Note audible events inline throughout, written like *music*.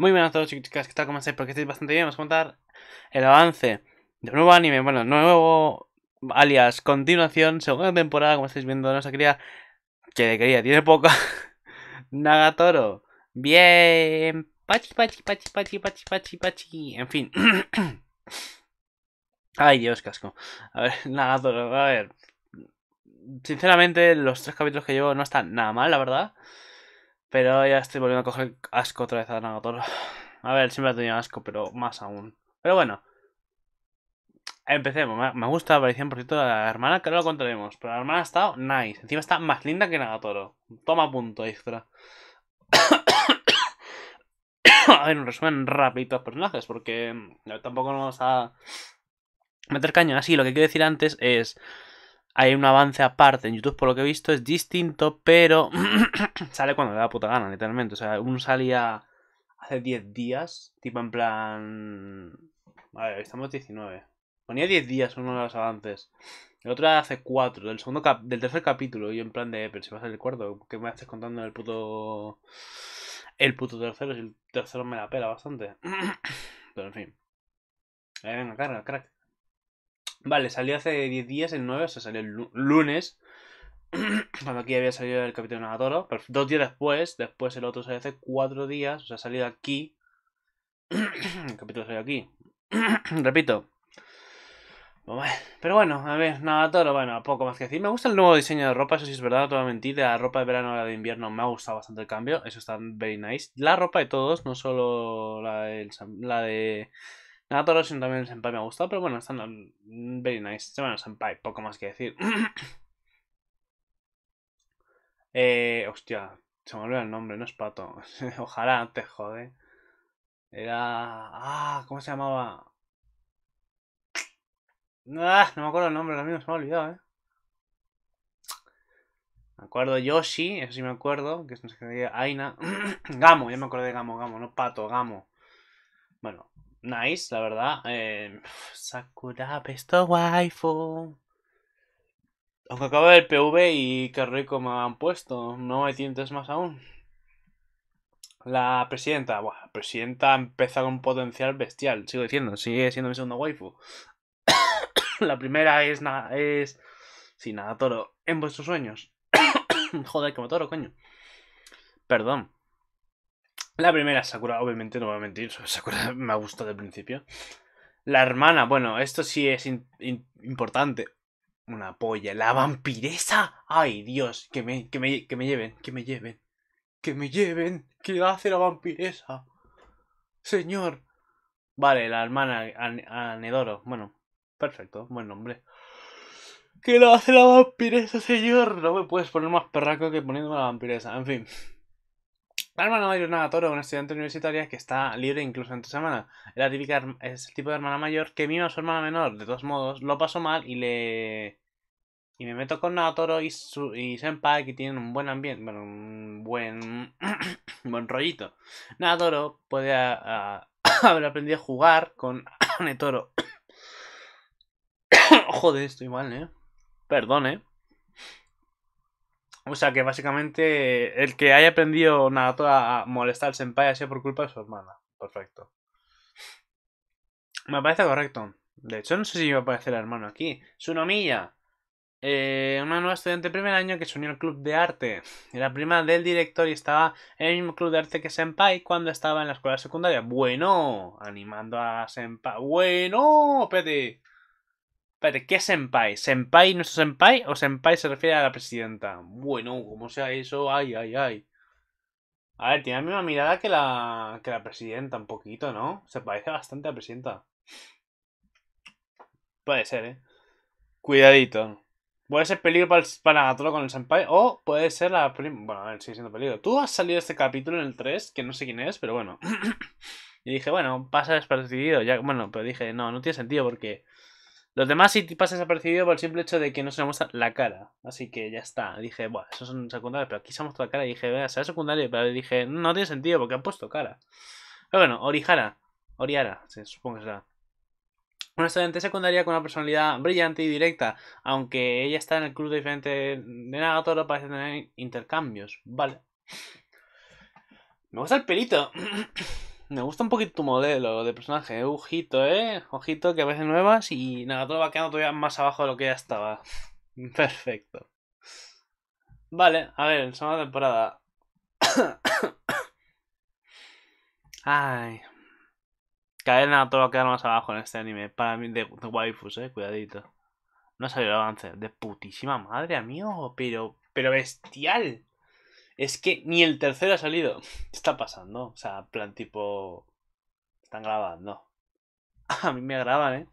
Muy buenas a todos chicos chicas, ¿qué tal? ¿Cómo estáis? Porque estáis bastante bien, vamos a contar el avance de un nuevo anime, bueno, nuevo alias, continuación, segunda temporada, como estáis viendo, no se quería, que quería, tiene poca, *laughs* Nagatoro, bien, pachi, pachi, pachi, pachi, pachi, pachi, pachi, en fin, *coughs* ay Dios, casco, a ver, *laughs* Nagatoro, a ver, sinceramente los tres capítulos que llevo no están nada mal, la verdad, pero ya estoy volviendo a coger asco otra vez a Nagatoro. A ver, siempre ha tenido asco, pero más aún. Pero bueno. Empecemos. Me gusta la aparición, por cierto, de la hermana, que no lo contaremos. Pero la hermana ha estado nice. Encima está más linda que Nagatoro. Toma punto extra. *coughs* a ver, un resumen rápido de personajes, porque mm, tampoco nos vamos a meter cañón. Así, lo que quiero decir antes es hay un avance aparte en YouTube, por lo que he visto, es distinto, pero *clears throat* sale cuando le da puta gana, literalmente. O sea, uno salía hace 10 días, tipo en plan... Vale, ver, estamos 19. Ponía 10 días uno de los avances. El otro era hace 4, del, segundo cap del tercer capítulo, y en plan de, pero si vas a ser el cuarto, ¿qué me haces contando el puto... El puto tercero, si el tercero me la pela bastante. *clears throat* pero en fin. Eh, venga, carga, crack. Vale, salió hace 10 días, el 9, o sea, salió el lunes. *clears throat* cuando aquí había salido el capítulo de dos días después, después el otro salió hace 4 días, o sea, ha salido aquí. *clears throat* el capítulo salió aquí. *clears throat* Repito. Pero bueno, a ver, Nagatoro, bueno, poco más que decir. Me gusta el nuevo diseño de ropa, eso sí es verdad, toda mentira. La ropa de verano a la de invierno me ha gustado bastante el cambio, eso está very nice. La ropa de todos, no solo la de Toroshin también el senpai me ha gustado, pero bueno, están very nice. se Bueno, senpai, poco más que decir. *coughs* eh, hostia, se me olvidó el nombre, no es pato. *laughs* Ojalá te jode. Era... Ah, ¿cómo se llamaba? Ah, no me acuerdo el nombre, lo mismo se me ha olvidado, eh. Me acuerdo Yoshi, eso sí me acuerdo, que es no sé Aina. *coughs* Gamo, ya me acuerdo de Gamo, Gamo, no Pato, Gamo. Bueno, nice, la verdad. Eh, *laughs* Sakura Pesto Waifu. Aunque acaba el PV y qué rico me han puesto. No hay tientes más aún. La presidenta. Buah, la presidenta empieza con potencial bestial. Sigo diciendo, sigue siendo mi segundo waifu. *coughs* la primera es... Na es... Sin nada, toro. En vuestros sueños. *coughs* Joder, como toro, coño. Perdón. La primera, Sakura, obviamente, no voy a mentir, *laughs* Sakura me ha gustado de principio. La hermana, bueno, esto sí es importante. Una polla, la vampiresa. Ay, Dios, que me, que me, que me lleven, que me lleven. Que me lleven, ¿qué hace la vampiresa? Señor. Vale, la hermana Anedoro, bueno, perfecto, buen nombre. que la hace la vampiresa, señor? No me puedes poner más perraco que poniendo la vampiresa, en fin hermana mayor Nada Toro, una estudiante universitaria que está libre incluso entre semana. es el tipo de hermana mayor que mima a su hermana menor. De todos modos, lo paso mal y le. Y me meto con Natoro y, su, y Senpai que tienen un buen ambiente, bueno, un buen, *coughs* buen rollito. Natoro puede *coughs* haber aprendido a jugar con Netoro. *coughs* Eh, Joder, estoy mal, ¿eh? Perdón, ¿eh? O sea que básicamente eh, el que haya aprendido nada a molestar al senpai ha sido por culpa de su hermana. Perfecto. Me parece correcto. De hecho, no sé si iba a aparecer el hermano aquí. Tsunomiya. Eh, una nueva estudiante de primer año que se unió al club de arte. Era prima del director y estaba en el mismo club de arte que Senpai cuando estaba en la escuela secundaria. Bueno, animando a Senpai. Bueno, Peti. Espérate, ¿qué senpai? ¿Senpai nuestro senpai o senpai se refiere a la presidenta? Bueno, como sea eso, ay, ay, ay. A ver, tiene la misma mirada que la, la presidenta, un poquito, ¿no? Se parece bastante a la presidenta. Puede ser, ¿eh? Cuidadito. Puede ser peligro para, el, para con el senpai o puede ser la Bueno, a ver, sigue siendo peligro. Tú has salido este capítulo en el 3, que no sé quién es, pero bueno. *clears throat* y dije, bueno, pasa despercibido. Ya, bueno, pero dije, no, no tiene sentido porque... Los demás sí pasan desapercibido por el simple hecho de que no se nos muestra la cara. Así que ya está. Dije, bueno, esos son secundario, pero aquí se muestra la cara. Y dije, vea, será secundario. Pero dije, no tiene sentido porque han puesto cara. Pero bueno, Orihara. Orihara, sí, supongo que será. Una estudiante secundaria con una personalidad brillante y directa, aunque ella está en el club diferente de Nagatoro, parece tener intercambios. Vale. Me gusta el pelito. *clears throat* me gusta un poquito tu modelo de personaje, eh, ojito, ¿eh? Ojito que a veces nuevas y Nagatoro va quedando todavía más abajo de lo que ya estaba. *laughs* Perfecto. Vale, a ver, segunda temporada. *coughs* Ay. Cada vez Nagatoro va a quedar más abajo en este anime. Para mí, de, de waifus, eh, cuidadito. No ha salido el avance. De putísima madre, amigo, pero, pero bestial. Es que ni el tercero ha salido. *laughs* está pasando? O sea, plan tipo... Están grabando. *laughs* A mí me graban, ¿eh?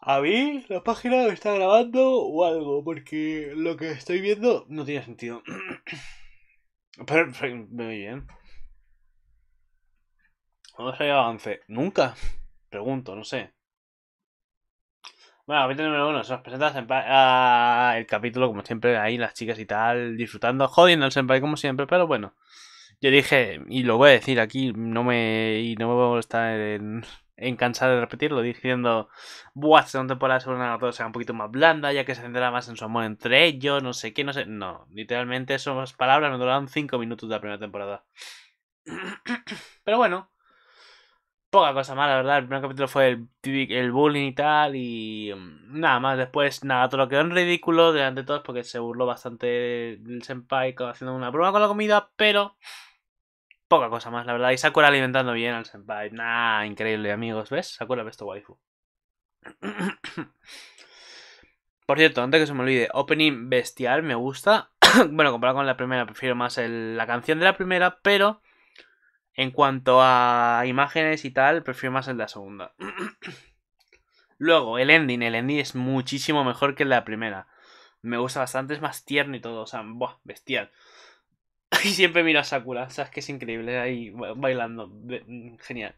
A mí la página me está grabando o algo, porque lo que estoy viendo no tiene sentido. *clears throat* Pero muy bien. ¿Cuándo salió avance? Nunca. Pregunto, no sé. Bueno, capítulo número uno, se nos presenta el capítulo, como siempre, ahí las chicas y tal, disfrutando, jodiendo al senpai como siempre, pero bueno. Yo dije, y lo voy a decir aquí, no me, y no me voy a estar en, de repetirlo, diciendo, buah, segunda temporada una sea un poquito más blanda, ya que se centrará más en su amor entre ellos, no sé qué, no sé. No, literalmente esas palabras me duraron cinco minutos de la primera temporada. *clears throat* Pero bueno, poca cosa más, la verdad. El primer capítulo fue el, el bullying y tal, y mm, nada más. Después, nada, todo lo quedó en ridículo delante de todos porque se burló bastante el senpai haciendo una broma con la comida, pero poca cosa más, la verdad. Y Sakura alimentando bien al senpai. Nah, increíble, amigos, ¿ves? Sakura besto waifu. *coughs* Por cierto, antes que se me olvide, opening bestial me gusta. *coughs* bueno, comparado con la primera, prefiero más la canción de la primera, pero en cuanto a imágenes y tal, prefiero más el de la segunda. *clears throat* Luego, el ending. El ending es muchísimo mejor que el de la primera. Me gusta bastante, es más tierno y todo. O sea, buah, bestial. *laughs* Y siempre miro a Sakura, o es que es increíble, ahí bailando, genial.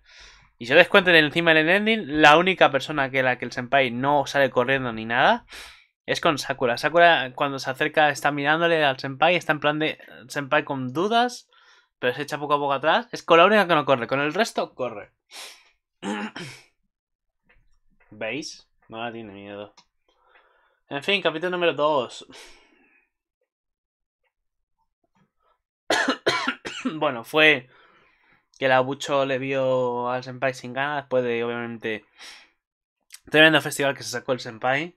Y yo les cuento de encima del ending, la única persona que la que el senpai no sale corriendo ni nada es con Sakura. Sakura cuando se acerca está mirándole al senpai, está en plan de senpai con dudas pero se echa poco a poco atrás. Es con la única que no corre, con el resto corre. *clears throat* ¿Veis? No tiene miedo. En fin, capítulo número 2. *clears throat* bueno, fue que la abucho le vio al Senpai sin ganas después de, obviamente, tremendo festival que se sacó el Senpai.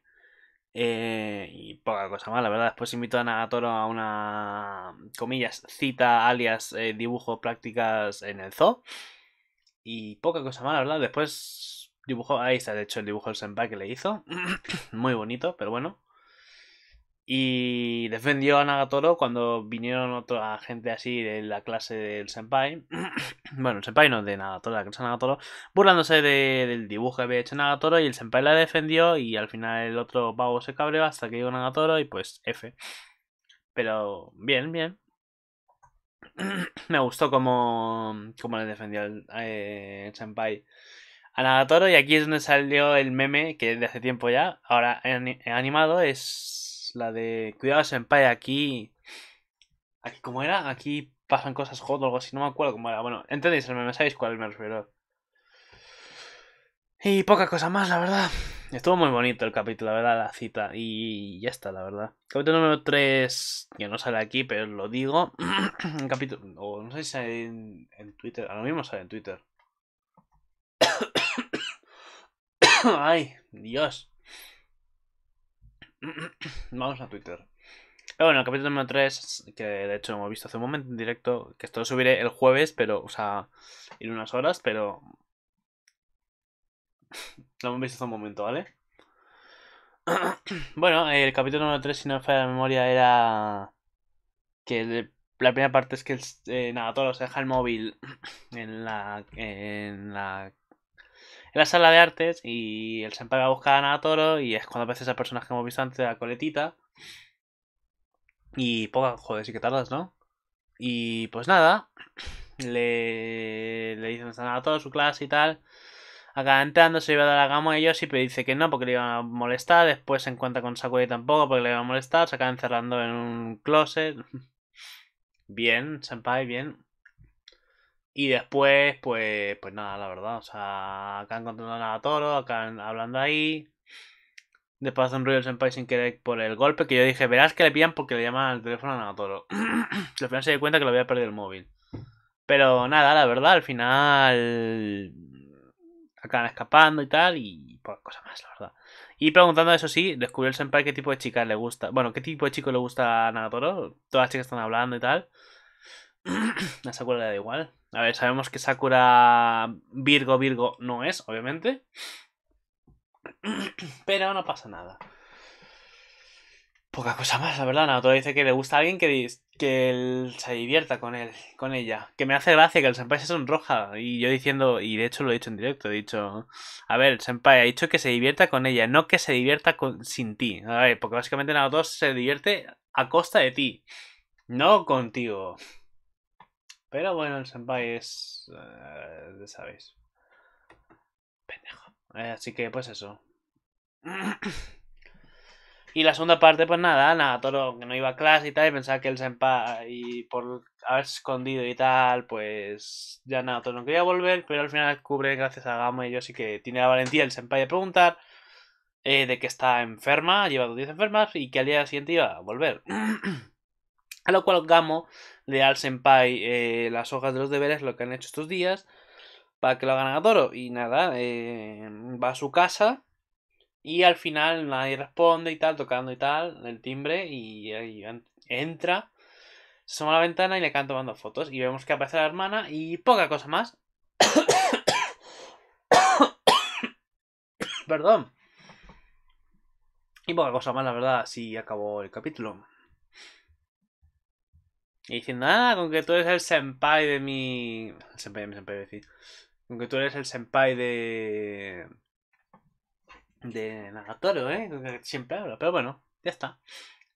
Eh, y poca cosa mala, la verdad. Después invito a Nagatoro a una, comillas, cita, alias, eh, dibujo, prácticas en el zoo. Y poca cosa mala, la verdad. Después dibujó, ahí está, de hecho, el dibujo del senpai que le hizo. *clears throat* Muy bonito, pero bueno. Y defendió a Nagatoro cuando vinieron otra gente así de la clase del senpai. *clears throat* bueno, el senpai no de Nagatoro, la clase de Nagatoro. Burlándose del dibujo que había hecho Nagatoro y el senpai la defendió y al final el otro pavo se cabreó hasta que llegó Nagatoro y pues F. Pero bien, bien. *clears throat* Me gustó como, como le defendió el, eh, el senpai a Nagatoro y aquí es donde salió el meme que de hace tiempo ya, ahora he animado, es la de Cuidado Senpai, aquí. Aquí, ¿cómo era? Aquí pasan cosas hot o algo así, no me acuerdo cómo era. Bueno, entendéis, me sabéis cuál me refiero. Y poca cosa más, la verdad. Estuvo muy bonito el capítulo, la verdad, la cita. Y ya está, la verdad. Capítulo número 3, que no sale aquí, pero lo digo. *clears throat* capítulo. O no sé si sale en, en Twitter. lo mismo sale en Twitter. *coughs* Ay, Dios. *clears throat* Vamos a Twitter. bueno, el capítulo número 3, que de hecho hemos visto hace un momento en directo, que esto lo subiré el jueves, pero, o sea, en unas horas, pero... *laughs* Lo hemos visto hace un momento, ¿vale? *clears throat* bueno, el capítulo número 3, si no me falla la memoria, era... Que la primera parte es que, eh, nada, todos los deja el móvil *clears throat* en la, en la la sala de artes y el senpai va a buscar a Toro y es cuando aparece esa personaje que hemos visto antes, la coletita. Y poca, joder, si que tardas, ¿no? Y pues nada, le, le dicen a Toro su clase y tal. Acaba entrando, se iba a dar la gama a ellos y pero dice que no porque le iban a molestar. Después se encuentra con Sakurai tampoco porque le iban a molestar. Se acaba encerrando en un closet. *laughs* Bien, Senpai, bien. Y después, pues, pues nada, la verdad. O sea, acá encontrando a Toro, acá hablando ahí. Después hacen un ruido el senpai sin querer por el golpe que yo dije, verás que le pillan porque le llaman al teléfono a Nagatoro. *clears throat* al final se dio cuenta que lo había perdido el móvil. Pero nada, la verdad, al final acaban escapando y tal y por cosa más, la verdad. Y preguntando eso sí, descubrió el senpai qué tipo de chicas le gusta. Bueno, qué tipo de chicos le gusta a Nagatoro. Todas las chicas están hablando y tal. *clears throat* no se le da igual. A ver, sabemos que Sakura Virgo Virgo no es, obviamente. *clears throat* Pero no pasa nada. Poca cosa más, la verdad. Naoto dice que le gusta a alguien que, que se divierta con él, con ella. Que me hace gracia que el senpai se sonroja. Y yo diciendo, y de hecho lo he dicho en directo, he dicho, a ver, el senpai ha dicho que se divierta con ella, no que se divierta sin ti. A ver, porque básicamente Naoto se divierte a costa de ti, no contigo. Pero bueno, el senpai es. Eh, ya sabéis. Pendejo. Eh, así que, pues eso. y la segunda parte, pues nada, nada, todo que no iba a clase y tal, y pensaba que el senpai, y por haberse escondido y tal, pues ya nada, todo no quería volver, pero al final cubre, gracias a Gamo y yo, sí que tiene la valentía el senpai de preguntar eh, de que está enferma, lleva dos días enfermas, y que al día siguiente iba a volver. *clears throat* a lo cual Gamo al Senpai eh, las hojas de los deberes, lo que han hecho estos días, para que lo hagan a Toro. Y nada, eh, va a su casa y al final nadie responde y tal, tocando y tal, el timbre y, entra, se suma a la ventana y le acaban tomando fotos. Y vemos que aparece la hermana y poca cosa más. *coughs* Perdón. Y poca cosa más, la verdad, así acabó el capítulo. Y diciendo, ah, con que tú eres el senpai de mi... El senpai de mi senpai, decir. Con que tú eres el senpai de... De Nagatoro, ¿eh? Con que siempre habla. Pero bueno, ya está.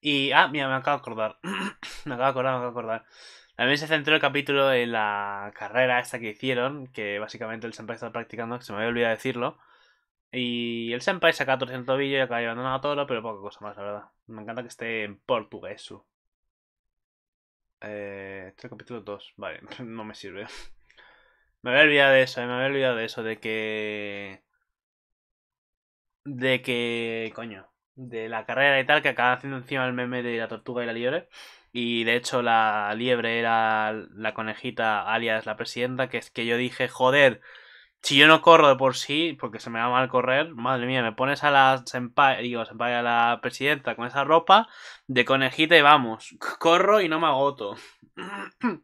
Y, ah, mira, me acabo de acordar. *clears throat* me acabo de acordar, me acabo de acordar. También se centró el capítulo en la carrera esta que hicieron, que básicamente el senpai está practicando, que se me había olvidado decirlo. Y el senpai saca 300 tobillo y acaba llevando a Nagatoro, pero poca cosa más, la verdad. Me encanta que esté en portugués eh, este capítulo 2. Vale, *laughs* no me sirve. Me había olvidado de eso, eh, me había olvidado de eso, de que... De que... Coño. De la carrera y tal, que acaba haciendo encima el meme de la tortuga y la liebre. Y de hecho la liebre era la conejita, alias la presidenta, que es que yo dije, joder, si yo no corro de por sí, porque se me va mal correr, madre mía, me pones a la senpai, digo, senpai a la presidenta con esa ropa de conejita y vamos, *laughs* corro y no me agoto. *clears throat*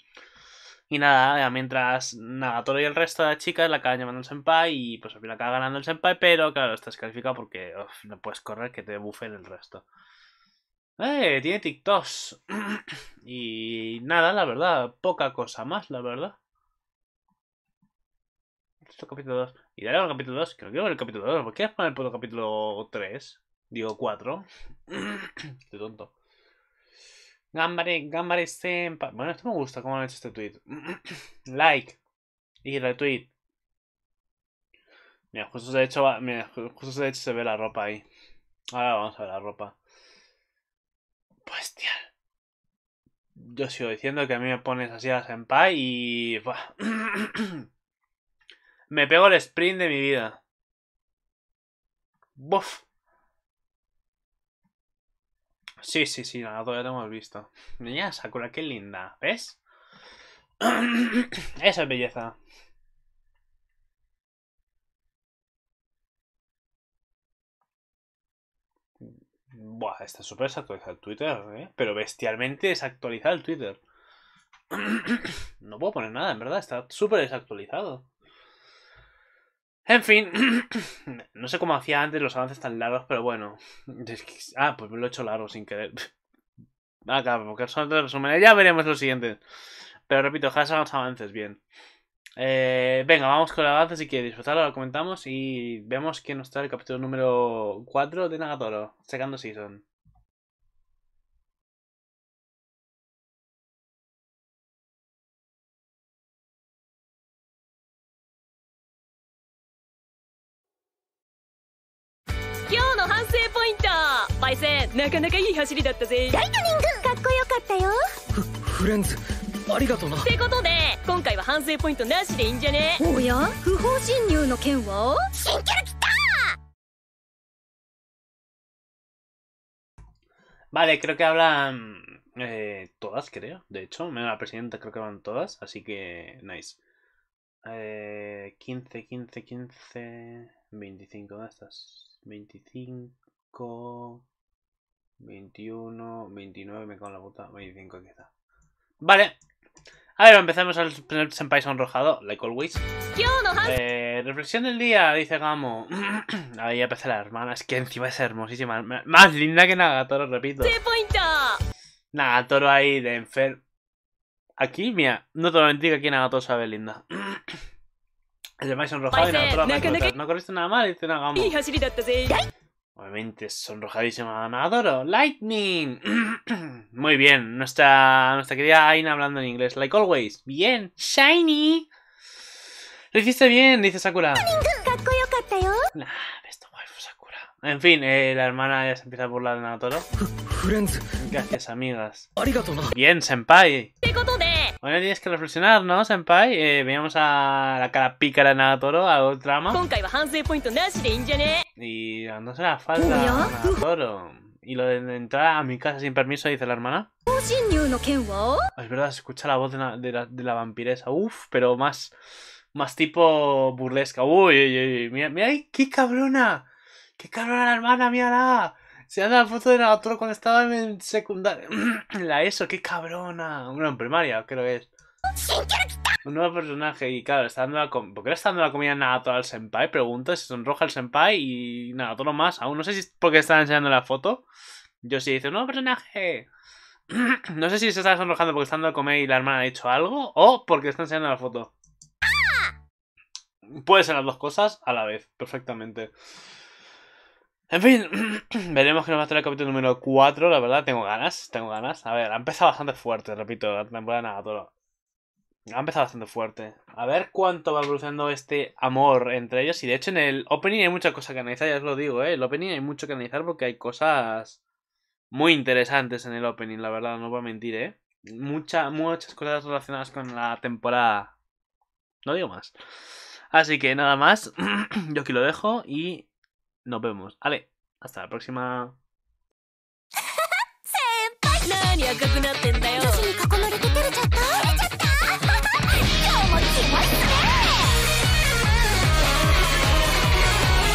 y nada, mientras Nagatoro y el resto de las chicas la acaban llamando el senpai y pues al final acaba ganando el senpai, pero claro, estás calificado porque no puedes correr que te bufen el resto. ¡Eh! Tiene TikToks. *clears throat* y nada, la verdad, poca cosa más, la verdad esto es capítulo 2. Y dale al capítulo 2, creo que ver el capítulo 2. ¿Por qué quieres poner el capítulo 3? Digo 4. *coughs* qué tonto. Gambare, Gambare Senpai. Bueno, esto me gusta cómo han hecho este tweet. *coughs* like y retweet. Mira, justo se, ha hecho, mira, justo se, ha hecho, se ve la ropa ahí. Ahora vamos a ver la ropa. Pues tía. Yo sigo diciendo que a mí me pones así a Senpai y. *coughs* Me pego el sprint de mi vida. ¡Buf! Sí, sí, sí, nada todavía lo hemos visto. Mira, Sakura, qué linda. ¿Ves? *coughs* Esa es belleza. Buah, está súper desactualizado el Twitter, ¿eh? Pero bestialmente desactualizado el Twitter. *coughs* no puedo poner nada, en verdad, está súper desactualizado. En fin, *coughs* no sé cómo hacía antes los avances tan largos, pero bueno. *laughs* Ah, pues me lo he hecho largo sin querer. Ah, claro, porque son dos resumen. Ya veremos lo siguiente. Pero repito, ojalá sean los avances bien. Eh, venga, vamos con el avance si quieres disfrutarlo, lo comentamos y vemos que nos trae el capítulo número 4 de Nagatoro, Second Season. なかなかいい走りだったぜライトニングかっこよかったよフレンズありがとうなってことで今回は反省ポイントなしでいいんじゃねおや不法侵入の件はシンキャラきたーバレクロケアブランえー、todas creo. De hecho, menos la presidenta creo que van 21, 29, me cago en la puta, 25 quizá. Vale. A ver, empezamos al Senpai sonrojado, like always. Eh, reflexión del día, dice Gamo. *clears throat* Ahí aparece la hermana, es que encima es hermosísima. Más linda que Nagatoro, repito. Nagatoro ahí de enfer... Aquí, mira, no te lo que aquí Nagatoro sabe linda. *clears throat* El Senpai sonrojado y Nagatoro la No corriste nada mal, dice Nagamo. Obviamente sonrojadísima Adoro. Lightning. *clears throat* Muy bien. Nuestra, nuestra querida Aina hablando en inglés. Like always. Bien. Shiny. Lo hiciste bien, dice Sakura. Nah, esto Sakura. En fin, eh, la hermana ya se empieza a burlar de Nagatoro. Gracias, amigas. Bien, senpai. Ahora tienes que reflexionar, ¿no, Senpai? Eh, veíamos a la cara pícara de Nagatoro, a otro drama. Y no será falta Nagatoro. Ah. Y lo de entrar a mi casa sin permiso, dice la hermana. Es verdad, se escucha la voz de, la, de la, vampiresa. Uf, pero más, más tipo burlesca. Uy, uy, uy. Mira, mira, qué cabrona. Qué cabrona la hermana, la... Se anda la foto de Nagatoro cuando estaba en secundaria. *clears throat* la ESO, qué cabrona. Bueno, en primaria, creo que es. Un nuevo personaje y claro, está dando la ¿por qué le está dando la comida a al senpai? Pregunta, se sonroja el senpai y Nada más. Aún no sé si es porque están enseñando la foto. Yo sí dice, un nuevo personaje. *clears throat* no sé si se está sonrojando porque está dando la comida y la hermana ha dicho algo o porque está enseñando la foto. Puede ser las dos cosas a la vez, perfectamente. En fin, *clears throat* veremos que nos va a traer el capítulo número 4, la verdad, tengo ganas, tengo ganas. A ver, ha empezado bastante fuerte, repito, la temporada de Ha empezado bastante fuerte. A ver cuánto va evolucionando este amor entre ellos. Y de hecho en el opening hay mucha cosa que analizar, ya os lo digo, ¿eh? El opening hay mucho que analizar porque hay cosas muy interesantes en el opening, la verdad, no voy a mentir, ¿eh? Muchas, muchas cosas relacionadas con la temporada. No digo más. Así que nada más, *clears throat* yo aquí lo dejo y nos vemos. ¿vale? hasta la próxima. *laughs*